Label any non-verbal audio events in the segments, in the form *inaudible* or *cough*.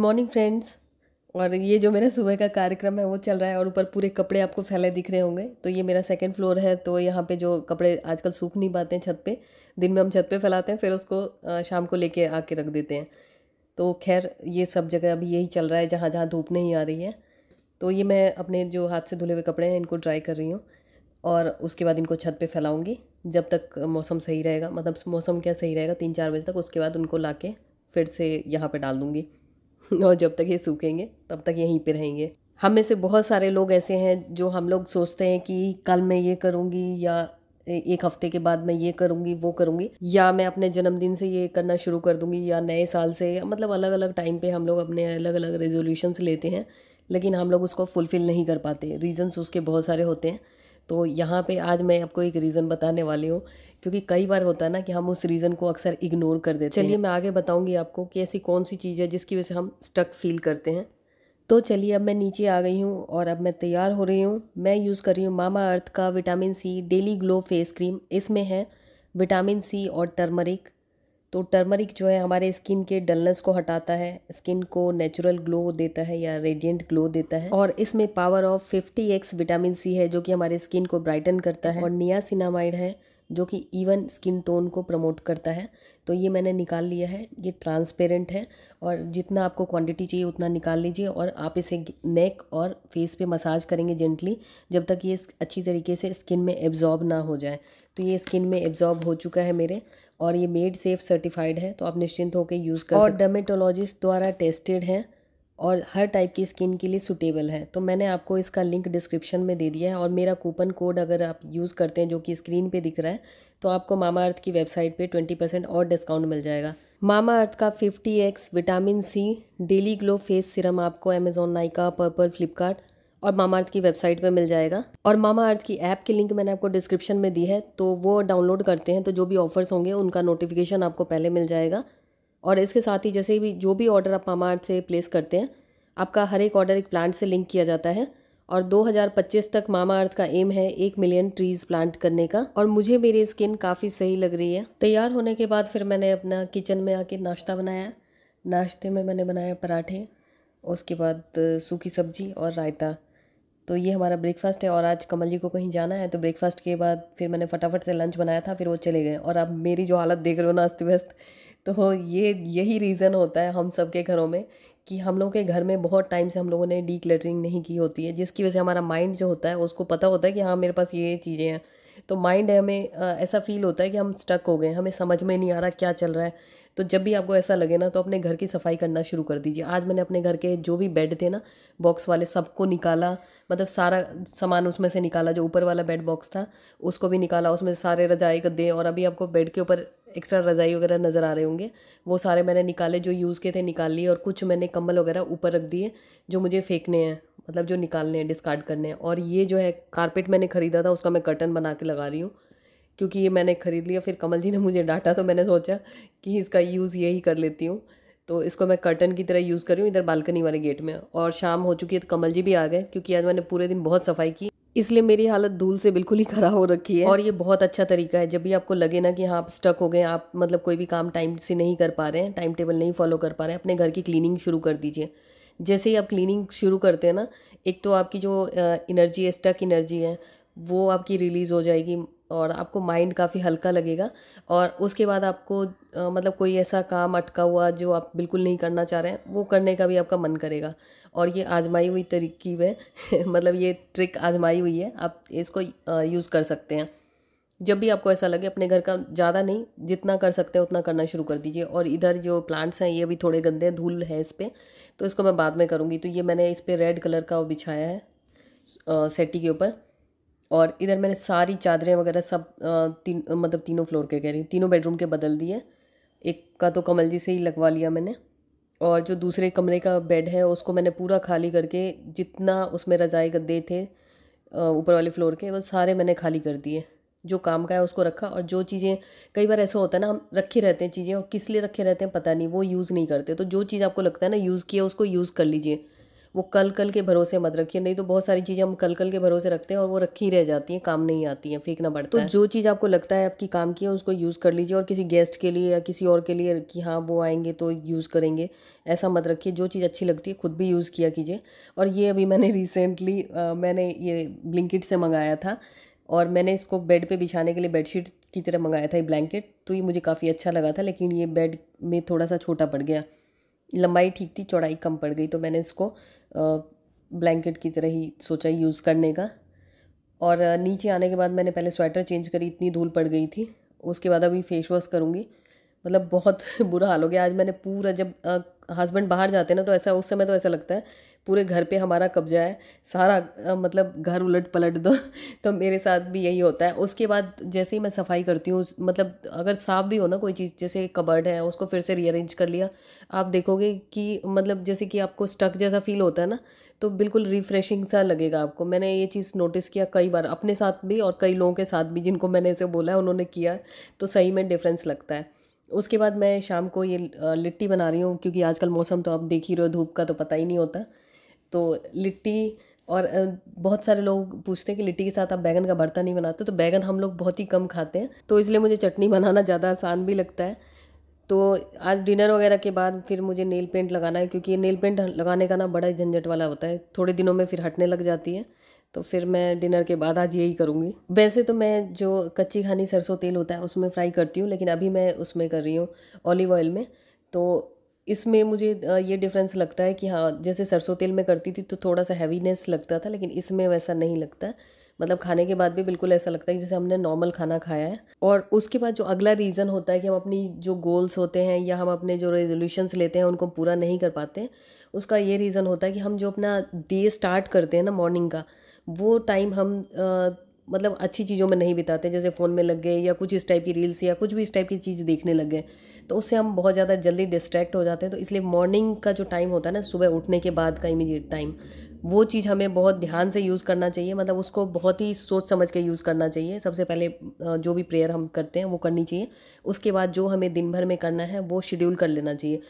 morning friends और ये जो मेरा सुबह का कार्यक्रम है वो चल रहा है और ऊपर पूरे कपड़े आपको फैले दिख रहे होंगे तो ये मेरा सेकंड फ्लोर है तो यहाँ पे जो कपड़े आजकल सूख नहीं पाते हैं छत पे दिन में हम छत पे फैलाते हैं फिर उसको शाम को लेके आके रख देते हैं तो खैर ये सब जगह अभी यही चल रहा है जहाँ जहाँ धूप नहीं आ रही है तो ये मैं अपने जो हाथ से धुले हुए कपड़े हैं इनको ड्राई कर रही हूँ और उसके बाद इनको छत पर फैलाऊँगी जब तक मौसम सही रहेगा मतलब मौसम क्या सही रहेगा तीन चार बजे तक उसके बाद उनको ला के फिर से यहाँ पर डाल दूँगी *laughs* और जब तक ये सूखेंगे तब तक यहीं पे रहेंगे हम में से बहुत सारे लोग ऐसे हैं जो हम लोग सोचते हैं कि कल मैं ये करूँगी या एक हफ्ते के बाद मैं ये करूँगी वो करूँगी या मैं अपने जन्मदिन से ये करना शुरू कर दूँगी या नए साल से मतलब अलग अलग टाइम पे हम लोग अपने अलग अलग रेजोल्यूशंस लेते हैं लेकिन हम लोग उसको फुलफ़िल नहीं कर पाते रीज़न्स उसके बहुत सारे होते हैं तो यहाँ पे आज मैं आपको एक रीज़न बताने वाली हूँ क्योंकि कई बार होता है ना कि हम उस रीज़न को अक्सर इग्नोर कर देते हैं चलिए मैं आगे बताऊंगी आपको कि ऐसी कौन सी चीज़ है जिसकी वजह से हम स्टक फील करते हैं तो चलिए अब मैं नीचे आ गई हूँ और अब मैं तैयार हो रही हूँ मैं यूज़ कर रही हूँ मामा अर्थ का vitamin C daily glow face cream इसमें है विटामिन सी और टर्मरिक तो टर्मरिक जो है हमारे स्किन के डलनेस को हटाता है स्किन को नेचुरल ग्लो देता है या रेडियंट ग्लो देता है और इसमें power of fifty x vitamin C है जो कि हमारे स्किन को ब्राइटन करता है और नियासिनामाइड है जो कि इवन स्किन टोन को प्रमोट करता है तो ये मैंने निकाल लिया है ये ट्रांसपेरेंट है और जितना आपको क्वांटिटी चाहिए उतना निकाल लीजिए और आप इसे नेक और फेस पे मसाज करेंगे जेंटली जब तक ये अच्छी तरीके से स्किन में एब्जॉर्ब ना हो जाए तो ये स्किन में एब्जॉर्ब हो चुका है मेरे और ये मेड सेफ सर्टिफाइड है तो आप निश्चिंत होकर यूज़ कर और डर्मेटोलॉजिस्ट द्वारा टेस्टेड है और हर टाइप की स्किन के लिए सूटेबल है तो मैंने आपको इसका लिंक डिस्क्रिप्शन में दे दिया है और मेरा कूपन कोड अगर आप यूज़ करते हैं जो कि स्क्रीन पे दिख रहा है तो आपको मामा अर्थ की वेबसाइट पे ट्वेंटी परसेंट और डिस्काउंट मिल जाएगा मामा अर्थ का fifty x vitamin C daily glow face serum आपको अमेजोन नाइका पर्पल फ्लिपकार्ट और मामा अर्थ की वेबसाइट पर मिल जाएगा और मामा अर्थ की ऐप की लिंक मैंने आपको डिस्क्रिप्शन में दी है तो वो डाउनलोड करते हैं तो जो भी ऑफर्स होंगे उनका नोटिफिकेशन आपको पहले मिल जाएगा और इसके साथ ही जैसे भी जो भी ऑर्डर आप मामा से प्लेस करते हैं आपका हर एक ऑर्डर एक प्लांट से लिंक किया जाता है और 2025 तक मामा अर्थ का एम है एक मिलियन ट्रीज प्लांट करने का और मुझे मेरी स्किन काफ़ी सही लग रही है तैयार होने के बाद फिर मैंने अपना किचन में आके नाश्ता बनाया नाश्ते में मैंने बनाया पराठे उसके बाद सूखी सब्जी और रायता तो ये हमारा ब्रेकफास्ट है और आज कमल जी को कहीं जाना है तो ब्रेकफास्ट के बाद फिर मैंने फटाफट से लंच बनाया था फिर वो चले गए और अब मेरी जो हालत देख रहे हो ना अस्त व्यस्त तो ये यही रीज़न होता है हम सब के घरों में कि हम लोग के घर में बहुत टाइम से हम लोगों ने डी क्लटरिंग नहीं की होती है जिसकी वजह से हमारा माइंड जो होता है उसको पता होता है कि हाँ मेरे पास ये चीज़ें हैं तो माइंड हमें ऐसा फील होता है कि हम स्टक हो गए हमें समझ में नहीं आ रहा क्या चल रहा है तो जब भी आपको ऐसा लगे ना तो अपने घर की सफाई करना शुरू कर दीजिए आज मैंने अपने घर के जो भी बेड थे ना बॉक्स वाले सबको निकाला मतलब सारा सामान उसमें से निकाला जो ऊपर वाला बेड बॉक्स था उसको भी निकाला उसमें सारे रजाई गद्दे और अभी आपको बेड के ऊपर एक्स्ट्रा रज़ाई वगैरह नज़र आ रहे होंगे वो सारे मैंने निकाले जो यूज़ के थे निकाल लिए और कुछ मैंने कम्बल वगैरह ऊपर रख दिए जो मुझे फेंकने हैं मतलब जो निकालने हैं डिस्कार्ड करने हैं और ये जो है कारपेट मैंने ख़रीदा था उसका मैं कर्टन बना के लगा रही हूँ क्योंकि ये मैंने ख़रीद लिया फिर कमल जी ने मुझे डांटा तो मैंने सोचा कि इसका यूज़ यही कर लेती हूँ तो इसको मैं कर्टन की तरह यूज़ करी हूँ इधर बालकनी वाले गेट में और शाम हो चुकी है तो कमल जी भी आ गए क्योंकि आज मैंने पूरे दिन बहुत सफाई की इसलिए मेरी हालत धूल से बिल्कुल ही खराब हो रखी है और ये बहुत अच्छा तरीका है जब भी आपको लगे ना कि हाँ आप स्टक हो गए आप मतलब कोई भी काम टाइम से नहीं कर पा रहे हैं टाइम टेबल नहीं फॉलो कर पा रहे हैं अपने घर की क्लीनिंग शुरू कर दीजिए जैसे ही आप क्लीनिंग शुरू करते हैं ना एक तो आपकी जो एनर्जी है स्टक एनर्जी है वो आपकी रिलीज़ हो जाएगी और आपको माइंड काफ़ी हल्का लगेगा और उसके बाद आपको आ, मतलब कोई ऐसा काम अटका हुआ जो आप बिल्कुल नहीं करना चाह रहे हैं वो करने का भी आपका मन करेगा और ये आजमाई हुई तरीकी है *laughs* मतलब ये ट्रिक आजमाई हुई है आप इसको यूज़ कर सकते हैं जब भी आपको ऐसा लगे अपने घर का ज़्यादा नहीं जितना कर सकते हैं उतना करना शुरू कर दीजिए और इधर जो प्लांट्स हैं ये भी थोड़े गंदे हैं धूल है इस पर तो इसको मैं बाद में करूँगी तो ये मैंने इस पर रेड कलर का वो बिछाया है सेटी के ऊपर और इधर मैंने सारी चादरें वगैरह सब तीन मतलब तीनों फ्लोर के कह रही हूँ तीनों बेडरूम के बदल दिए एक का तो कमल जी से ही लगवा लिया मैंने और जो दूसरे कमरे का बेड है उसको मैंने पूरा खाली करके जितना उसमें रज़ाई गद्दे थे ऊपर वाले फ्लोर के वो सारे मैंने खाली कर दिए जो काम का है उसको रखा और जो चीज़ें कई बार ऐसा होता है ना हम रखे रहते हैं चीज़ें और किस लिए रखे रहते हैं पता नहीं वो यूज़ नहीं करते तो जो चीज़ आपको लगता है ना यूज़ किया उसको यूज़ कर लीजिए वो कल कल के भरोसे मत रखिए नहीं तो बहुत सारी चीज़ें हम कल कल के भरोसे रखते हैं और वो रखी रह जाती हैं काम नहीं आती हैं फेंकना पड़ता तो है तो जो चीज़ आपको लगता है आपकी काम की है उसको यूज़ कर लीजिए और किसी गेस्ट के लिए या किसी और के लिए कि हाँ वो आएंगे तो यूज़ करेंगे ऐसा मत रखिए जो चीज़ अच्छी लगती है खुद भी यूज़ किया कीजिए और ये अभी मैंने रिसेंटली *laughs* मैंने ये ब्लिंकिट से मंगाया था और मैंने इसको बेड पे बिछाने के लिए बेडशीट की तरह मंगाया था ये ब्लैंकेट तो ये मुझे काफ़ी अच्छा लगा था लेकिन ये बेड में थोड़ा सा छोटा पड़ गया लंबाई ठीक थी चौड़ाई कम पड़ गई तो मैंने इसको ब्लैंकेट की तरह ही सोचा यूज़ करने का और नीचे आने के बाद मैंने पहले स्वेटर चेंज करी इतनी धूल पड़ गई थी उसके बाद अभी फेस वॉश करूँगी मतलब बहुत *laughs* बुरा हाल हो गया आज मैंने पूरा जब हस्बैंड बाहर जाते हैं ना तो ऐसा उस समय तो ऐसा लगता है पूरे घर पे हमारा कब्जा है सारा मतलब घर उलट पलट दो *laughs* तो मेरे साथ भी यही होता है उसके बाद जैसे ही मैं सफाई करती हूँ मतलब अगर साफ भी हो ना कोई चीज़ जैसे कबर्ड है उसको फिर से रीअरेंज कर लिया आप देखोगे कि मतलब जैसे कि आपको स्टक जैसा फील होता है ना तो बिल्कुल रिफ़्रेशिंग सा लगेगा आपको मैंने ये चीज़ नोटिस किया कई बार अपने साथ भी और कई लोगों के साथ भी जिनको मैंने ऐसे बोला है उन्होंने किया तो सही में डिफरेंस लगता है उसके बाद मैं शाम को ये लिट्टी बना रही हूँ क्योंकि आजकल मौसम तो आप देख ही रहे हो धूप का तो पता ही नहीं होता तो लिट्टी और बहुत सारे लोग पूछते हैं कि लिट्टी के साथ आप बैगन का भरता नहीं बनाते तो बैगन हम लोग बहुत ही कम खाते हैं तो इसलिए मुझे चटनी बनाना ज़्यादा आसान भी लगता है तो आज डिनर वगैरह के बाद फिर मुझे नेल पेंट लगाना है क्योंकि नेल पेंट लगाने का ना बड़ा झंझट वाला होता है थोड़े दिनों में फिर हटने लग जाती है तो फिर मैं डिनर के बाद आज यही करूँगी वैसे तो मैं जो कच्ची खानी सरसों तेल होता है उसमें फ्राई करती हूँ लेकिन अभी मैं उसमें कर रही हूँ ऑलिव ऑयल में तो इसमें मुझे ये डिफरेंस लगता है कि हाँ जैसे सरसों तेल में करती थी तो थोड़ा सा हैवीनेस लगता था लेकिन इसमें वैसा नहीं लगता मतलब खाने के बाद भी बिल्कुल ऐसा लगता है कि जैसे हमने नॉर्मल खाना खाया है और उसके बाद जो अगला रीज़न होता है कि हम अपनी जो गोल्स होते हैं या हम अपने जो रेजोल्यूशंस लेते हैं उनको पूरा नहीं कर पाते उसका ये रीज़न होता है कि हम जो अपना डे स्टार्ट करते हैं ना मॉर्निंग का वो टाइम हम आ, मतलब अच्छी चीज़ों में नहीं बिताते जैसे फ़ोन में लग गए या कुछ इस टाइप की रील्स या कुछ भी इस टाइप की चीज़ देखने लग गए तो उससे हम बहुत ज़्यादा जल्दी डिस्ट्रैक्ट हो जाते हैं तो इसलिए मॉर्निंग का जो टाइम होता है ना सुबह उठने के बाद का इमीडिएट टाइम वो चीज़ हमें बहुत ध्यान से यूज़ करना चाहिए मतलब उसको बहुत ही सोच समझ के यूज़ करना चाहिए सबसे पहले जो भी प्रेयर हम करते हैं वो करनी चाहिए उसके बाद जो हमें दिन भर में करना है वो शेड्यूल कर लेना चाहिए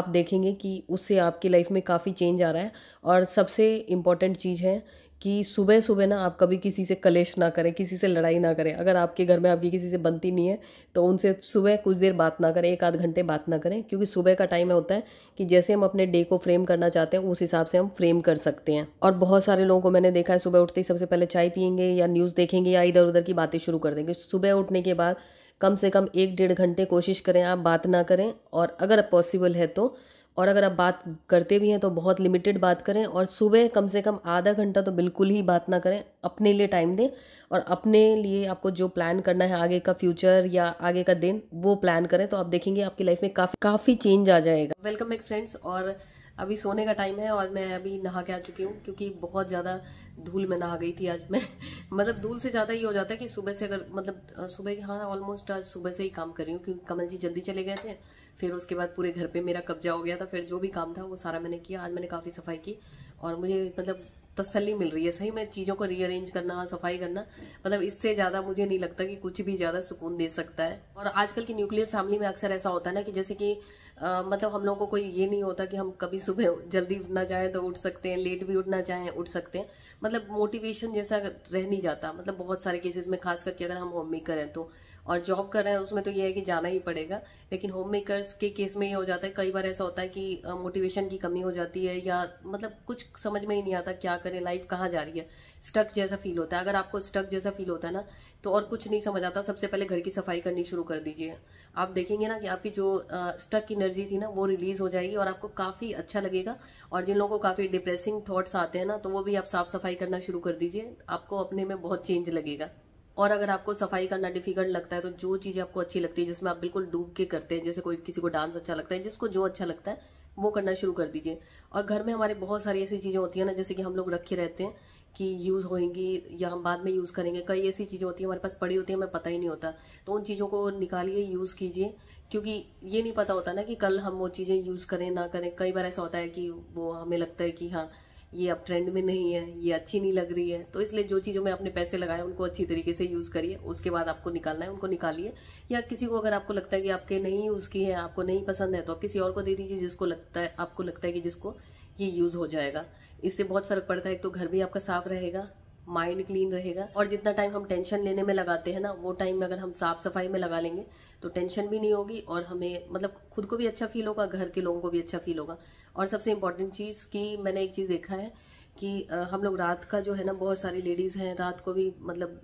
आप देखेंगे कि उससे आपकी लाइफ में काफ़ी चेंज आ रहा है और सबसे इम्पॉर्टेंट चीज़ है कि सुबह सुबह ना आप कभी किसी से कलेश ना करें किसी से लड़ाई ना करें अगर आपके घर में आपकी किसी से बनती नहीं है तो उनसे सुबह कुछ देर बात ना करें एक आध घंटे बात ना करें क्योंकि सुबह का टाइम होता है कि जैसे हम अपने डे को फ्रेम करना चाहते हैं उस हिसाब से हम फ्रेम कर सकते हैं और बहुत सारे लोगों को मैंने देखा है सुबह उठते ही सबसे पहले चाय पियेंगे या न्यूज़ देखेंगे या इधर उधर की बातें शुरू कर देंगे सुबह उठने के बाद कम से कम एक डेढ़ घंटे कोशिश करें आप बात ना करें और अगर पॉसिबल है तो और अगर आप बात करते भी हैं तो बहुत लिमिटेड बात करें और सुबह कम से कम आधा घंटा तो बिल्कुल ही बात ना करें अपने लिए टाइम दें और अपने लिए आपको जो प्लान करना है आगे का फ्यूचर या आगे का दिन वो प्लान करें तो आप देखेंगे आपकी लाइफ में काफ़ी काफ़ी चेंज आ जाएगा वेलकम बैक फ्रेंड्स और अभी सोने का टाइम है और मैं अभी नहा के आ चुकी हूँ क्योंकि बहुत ज़्यादा धूल में नहा गई थी आज मैं *laughs* मतलब धूल से ज़्यादा ये हो जाता है कि सुबह से अगर मतलब सुबह हाँ ऑलमोस्ट आज सुबह से ही काम कर रही हूँ क्योंकि कमल जी जल्दी चले गए थे फिर उसके बाद पूरे घर पे मेरा कब्जा हो गया था फिर जो भी काम था वो सारा मैंने किया आज मैंने काफ़ी सफाई की और मुझे मतलब तसली मिल रही है सही में चीज़ों को रीअरेंज करना सफाई करना मतलब इससे ज़्यादा मुझे नहीं लगता कि कुछ भी ज़्यादा सुकून दे सकता है और आजकल की न्यूक्लियर फैमिली में अक्सर ऐसा होता है ना कि जैसे कि आ, मतलब हम लोगों को कोई ये नहीं होता कि हम कभी सुबह जल्दी उठना चाहे तो उठ सकते हैं लेट भी उठना चाहे उठ सकते हैं मतलब मोटिवेशन जैसा रह नहीं जाता मतलब बहुत सारे केसेस में खास करके अगर हम होम मेकर हैं तो और जॉब कर रहे हैं उसमें तो ये है कि जाना ही पड़ेगा लेकिन होम मेकर्स के केस में ये हो जाता है कई बार ऐसा होता है कि मोटिवेशन की कमी हो जाती है या मतलब कुछ समझ में ही नहीं आता क्या करें लाइफ कहाँ जा रही है स्टक जैसा फील होता है अगर आपको स्टक जैसा फील होता है ना तो और कुछ नहीं समझ आता सबसे पहले घर की सफाई करनी शुरू कर दीजिए आप देखेंगे ना कि आपकी जो स्टक की एनर्जी थी ना वो रिलीज हो जाएगी और आपको काफ़ी अच्छा लगेगा और जिन लोगों को काफ़ी डिप्रेसिंग थॉट्स आते हैं ना तो वो भी आप साफ सफाई करना शुरू कर दीजिए आपको अपने में बहुत चेंज लगेगा और अगर आपको सफाई करना डिफिकल्ट लगता है तो जो चीज़ें आपको अच्छी लगती है जिसमें आप बिल्कुल डूब के करते हैं जैसे कोई किसी को डांस अच्छा लगता है जिसको जो अच्छा लगता है वो करना शुरू कर दीजिए और घर में हमारे बहुत सारी ऐसी चीज़ें होती है ना जैसे कि हम लोग रखे रहते हैं कि यूज़ होएंगी या हम बाद में यूज़ करेंगे कई ऐसी चीज़ें होती है हमारे पास पड़ी होती है हमें पता ही नहीं होता तो उन चीज़ों को निकालिए यूज़ कीजिए क्योंकि ये नहीं पता होता ना कि कल हम वो चीज़ें यूज़ करें ना करें कई बार ऐसा होता है कि वो हमें लगता है कि हाँ ये अब ट्रेंड में नहीं है ये अच्छी नहीं लग रही है तो इसलिए जो चीज़ों में आपने पैसे लगाए उनको अच्छी तरीके से यूज़ करिए उसके बाद आपको निकालना है उनको निकालिए या किसी को अगर आपको लगता है कि आपके नहीं यूज़ की है आपको नहीं पसंद है तो आप किसी और को दे दीजिए जिसको लगता है आपको लगता है कि जिसको ये यूज़ हो जाएगा इससे बहुत फ़र्क पड़ता है तो घर भी आपका साफ रहेगा माइंड क्लीन रहेगा और जितना टाइम हम टेंशन लेने में लगाते हैं ना वो टाइम में अगर हम साफ सफाई में लगा लेंगे तो टेंशन भी नहीं होगी और हमें मतलब खुद को भी अच्छा फील होगा घर के लोगों को भी अच्छा फील होगा और सबसे इम्पोर्टेंट चीज़ कि मैंने एक चीज़ देखा है कि हम लोग रात का जो है ना बहुत सारी लेडीज़ हैं रात को भी मतलब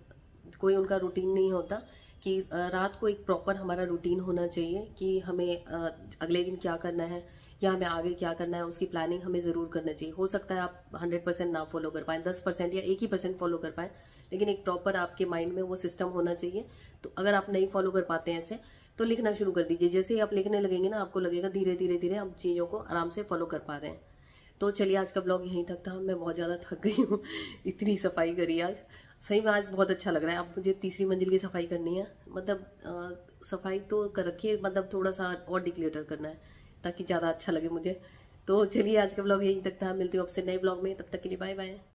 कोई उनका रूटीन नहीं होता कि रात को एक प्रॉपर हमारा रूटीन होना चाहिए कि हमें अगले दिन क्या करना है या हमें आगे क्या करना है उसकी प्लानिंग हमें जरूर करना चाहिए हो सकता है आप हंड्रेड परसेंट ना फॉलो कर पाए दस परसेंट या एक ही परसेंट फॉलो कर पाए लेकिन एक प्रॉपर आपके माइंड में वो सिस्टम होना चाहिए तो अगर आप नहीं फॉलो कर पाते हैं ऐसे तो लिखना शुरू कर दीजिए जैसे ही आप लिखने लगेंगे ना आपको लगेगा धीरे धीरे धीरे आप चीज़ों को आराम से फॉलो कर पा रहे हैं तो चलिए आज का ब्लॉग यहीं तक था मैं बहुत ज़्यादा थक गई हूँ *laughs* इतनी सफाई करी आज सही में आज बहुत अच्छा लग रहा है अब मुझे तीसरी मंजिल की सफाई करनी है मतलब आ, सफाई तो कर रखिए मतलब थोड़ा सा और डिक्लेटर करना है ताकि ज़्यादा अच्छा लगे मुझे तो चलिए आज का ब्लॉग यहीं तक था मिलती हूँ आपसे नए ब्लॉग में तब तक के लिए बाय बाय